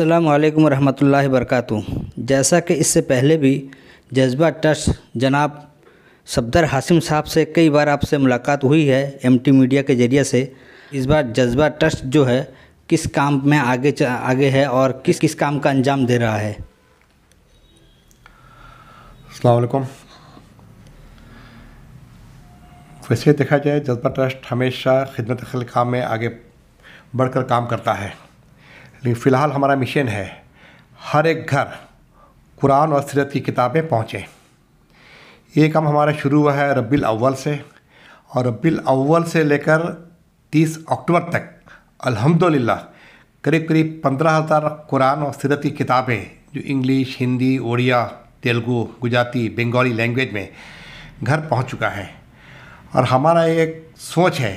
अल्लाम वरहमतुल्ला वरकत जैसा कि इससे पहले भी जज्बा ट्रस्ट जनाब सफदर हासिम साहब से कई बार आपसे मुलाकात हुई है एमटी मीडिया के ज़रिए से इस बार जज्बा ट्रस्ट जो है किस काम में आगे आगे है और किस किस काम का अंजाम दे रहा है अलकुम वैसे देखा जाए जज्बा ट्रस्ट हमेशा खिदमत खिल काम में आगे बढ़कर काम करता है लेकिन फ़िलहाल हमारा मिशन है हर एक घर कुरान और सीरत की किताबें पहुँचें ये काम हमारा शुरू हुआ है रबी अव्वल से और रबी अव्वल से लेकर 30 अक्टूबर तक अल्हम्दुलिल्लाह करीब करीब पंद्रह हज़ार कुरान और सीरत की किताबें जो इंग्लिश हिंदी उड़िया तेलुगु गुजराती बंगाली लैंग्वेज में घर पहुंच चुका है और हमारा एक सोच है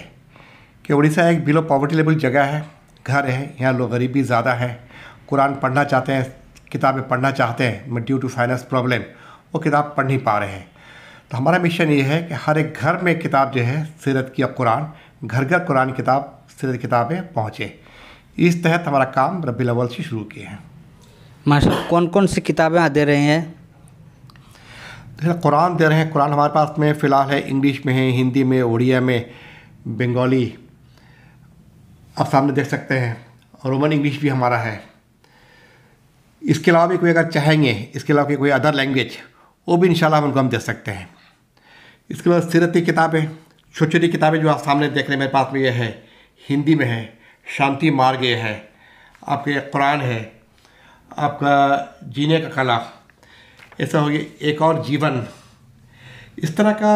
कि उड़ीसा एक बिलो पॉवर्टी लेवल जगह है घर है यहाँ लोग गरीबी ज़्यादा है कुरान पढ़ना चाहते हैं किताबें पढ़ना चाहते हैं ड्यू टू फाइनेंस प्रॉब्लम वो किताब पढ़ नहीं पा रहे हैं तो हमारा मिशन ये है कि हर एक घर में किताब जो है सीरत की और कुरान घर घर कुरान किताब सीरत किताबें पहुँचे इस तहत हमारा काम रबी अवल से शुरू किए हैं माशा कौन कौन सी किताबें दे रहे हैं जैसे कुरान दे रहे हैं कुरान हमारे पास में फ़िलहाल है इंग्लिश में है हिंदी में उड़िया में बंगाली आप सामने देख सकते हैं और रोमन इंग्लिश भी हमारा है इसके अलावा भी कोई अगर चाहेंगे इसके अलावा कोई अदर लैंग्वेज वो भी इंशाल्लाह हम उनको हम दे सकते हैं इसके अलावा सीरत की किताबें छोटी छोटी किताबें जो आप सामने देख रहे हैं मेरे पास में ये है हिंदी में है शांति मार्ग ये है आपके कुरान है आपका जीने का कला ऐसा हो गया एक और जीवन इस तरह का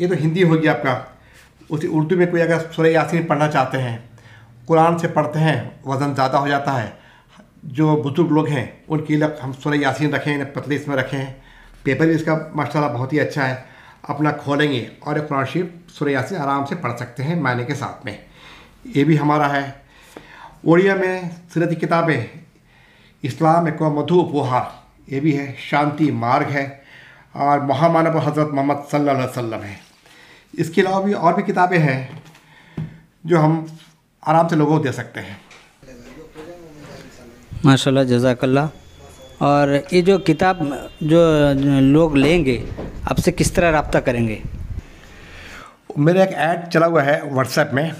ये तो हिंदी होगी आपका उसी उर्दू में कोई अगर सुर यासिन पढ़ना चाहते हैं कुरान से पढ़ते हैं वज़न ज़्यादा हो जाता है जो बुज़ुर्ग लोग हैं उनकी लग हम सुर यासिन रखें इन्हें पतले इसमें रखें पेपर भी इसका माशाला बहुत ही अच्छा है अपना खोलेंगे और एक कुरान शरीफ सुर यासिन आराम से पढ़ सकते हैं मायने के साथ में ये भी हमारा है उड़िया में सरती किताबें इस्लाम एक मधु उपहार ये भी है शांति मार्ग है और महामानव हज़रत मोहम्मद सल्ला वसम है इसके अलावा भी और भी किताबें हैं जो हम आराम से लोगों को दे सकते हैं माशाल्लाह जजाकल्ला और ये जो किताब जो लोग लेंगे आपसे किस तरह रबता करेंगे मेरा एक ऐड चला हुआ है व्हाट्सएप में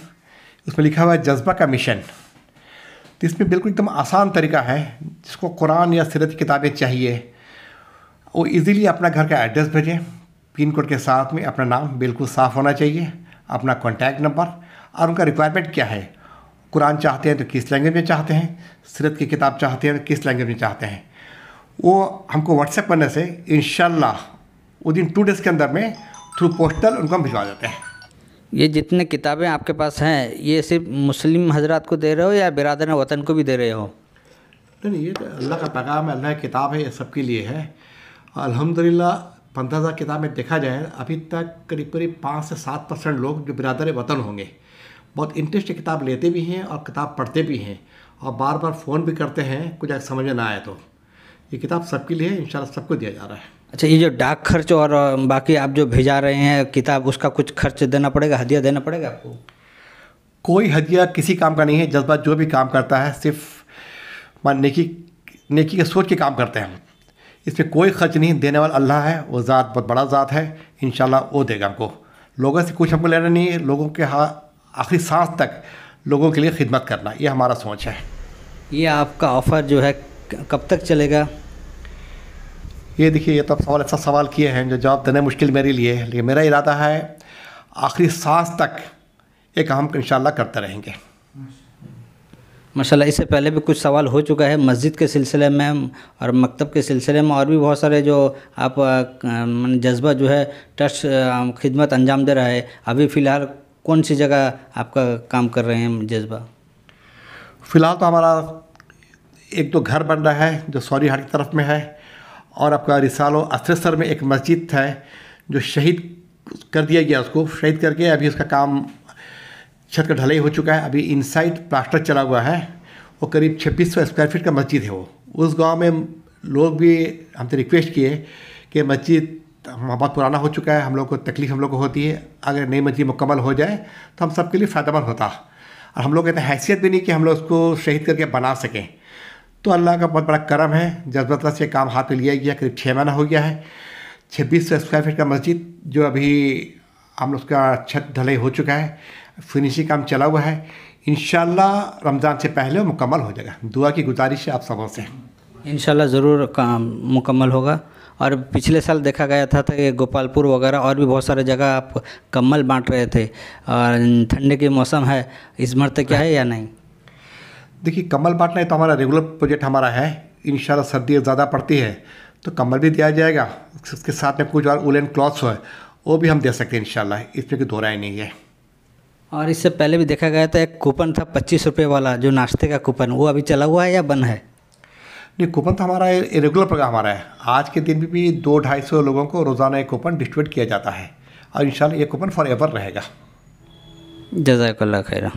उसमें लिखा हुआ है जज्बा का मिशन तो इसमें बिल्कुल एकदम आसान तरीका है जिसको कुरान या सीरत की किताबें चाहिए वो इजीली अपना घर का एड्रेस भेजें पिन कोड के साथ में अपना नाम बिल्कुल साफ़ होना चाहिए अपना कॉन्टैक्ट नंबर और उनका रिक्वायरमेंट क्या है कुरान चाहते हैं तो किस लैंग्वेज में चाहते हैं सीरत की किताब चाहते हैं तो किस लैंग्वेज में चाहते हैं वो हमको व्हाट्सएप करने से इन वो दिन टू डेज़ के अंदर में थ्रू पोस्टल उनको हम भिजवा देते हैं ये जितने किताबें आपके पास हैं ये सिर्फ मुस्लिम हजरात को दे रहे हो या बिरदर वतन को भी दे रहे हो नहीं ये तो अल्लाह का पैगाम है अल्लाह की किताब है ये सबके लिए है अल्हम्दुलिल्लाह पंद्रह हज़ार किताब में देखा जाए अभी तक करीब करीब पाँच से सात परसेंट लोग जो बिरदर वतन होंगे बहुत इंटरेस्ट किताब लेते भी हैं और किताब पढ़ते भी हैं और बार बार फ़ोन भी करते हैं कुछ अगर समझ में ना आए तो ये किताब सबके लिए इन सबको दिया जा रहा है अच्छा ये जो डाक खर्च और बाकी आप जो भेजा रहे हैं किताब उसका कुछ खर्च देना पड़ेगा हदिया देना पड़ेगा आपको कोई हदिया किसी काम का नहीं है जज्बा जो भी काम करता है सिर्फ मान नेकी नेकी के सोच के काम करते हैं इसमें कोई खर्च नहीं देने वाला अल्लाह है वो ज़ात बहुत बड़ा ज़ात है इन वो देगा हमको लोगों से कुछ हमको लेना नहीं है लोगों के हाथ आखिरी सांस तक लोगों के लिए खिदमत करना ये हमारा सोच है ये आपका ऑफ़र जो है कब तक चलेगा ये देखिए ये तो आप सवाल ऐसा अच्छा सवाल किए हैं जो जवाब देना मुश्किल मेरे लिए है लेकिन मेरा इरादा है आखिरी सांस तक ये काम इन करते रहेंगे माशाला इससे पहले भी कुछ सवाल हो चुका है मस्जिद के सिलसिले में और मकतब के सिलसिले में और भी बहुत सारे जो आप जज्बा जो है ट्रस्ट खिदमत अंजाम दे रहा है अभी फ़िलहाल कौन सी जगह आपका काम कर रहे हैं जज्बा फ़िलहाल तो हमारा एक तो घर बन रहा है जो सॉरी हाट की तरफ में है और आपका रिसालो अस्त्रेसर में एक मस्जिद है जो शहीद कर दिया गया उसको शहीद करके अभी उसका काम छत का ढलाई हो चुका है अभी इनसाइड प्लास्टर चला हुआ है वो करीब छब्बीस सौ स्क्वायर फीट का मस्जिद है वो उस गांव में लोग भी हमसे रिक्वेस्ट किए कि मस्जिद बहुत पुराना हो चुका है हम लोग को तकलीफ हम लोग को होती है अगर नई मस्जिद मुकम्मल हो जाए तो हम सबके लिए फ़ायदेमंद होता और हम लोग कहते हैसियत भी नहीं कि हम लोग उसको शहीद करके बना सकें तो अल्लाह का बहुत बड़ा करम है जज्बत से काम हाथ में लिया गया करीब छः महीना हो गया है छब्बीस सौ स्क्वायर फीट का मस्जिद जो अभी हम लोग उसका छत ढलाई हो चुका है फिनिशिंग काम चला हुआ है इन रमज़ान से पहले मुकम्मल हो जाएगा दुआ की गुजारिश है आप सबों से इन ज़रूर काम मुकम्मल होगा और पिछले साल देखा गया था कि तो गोपालपुर वगैरह और भी बहुत सारे जगह आप कम्बल बाँट रहे थे और ठंडे के मौसम है इस मर तक तो क्या है या नहीं देखिए कम्बल बांटना तो हमारा रेगुलर प्रोजेक्ट हमारा है इन सर्दी ज़्यादा पड़ती है तो कम्बल भी दिया जाएगा उसके साथ में कुछ और उलन क्लॉथ्स हो वो भी हम दे सकते हैं इन इसमें कोई दो राय नहीं है और इससे पहले भी देखा गया था एक कूपन था पच्चीस रुपये वाला जो नाश्ते का कूपन वो अभी चला हुआ है या बंद है नहीं कूपन तो हमारा रेगुलर प्रोग्राम हमारा है आज के दिन भी दो ढाई सौ लोगों को रोज़ाना एक कूपन डिस्ट्रीब्यूट किया जाता है और इन ये कूपन फॉर एवर रहेगा जजाकल्ला खैरा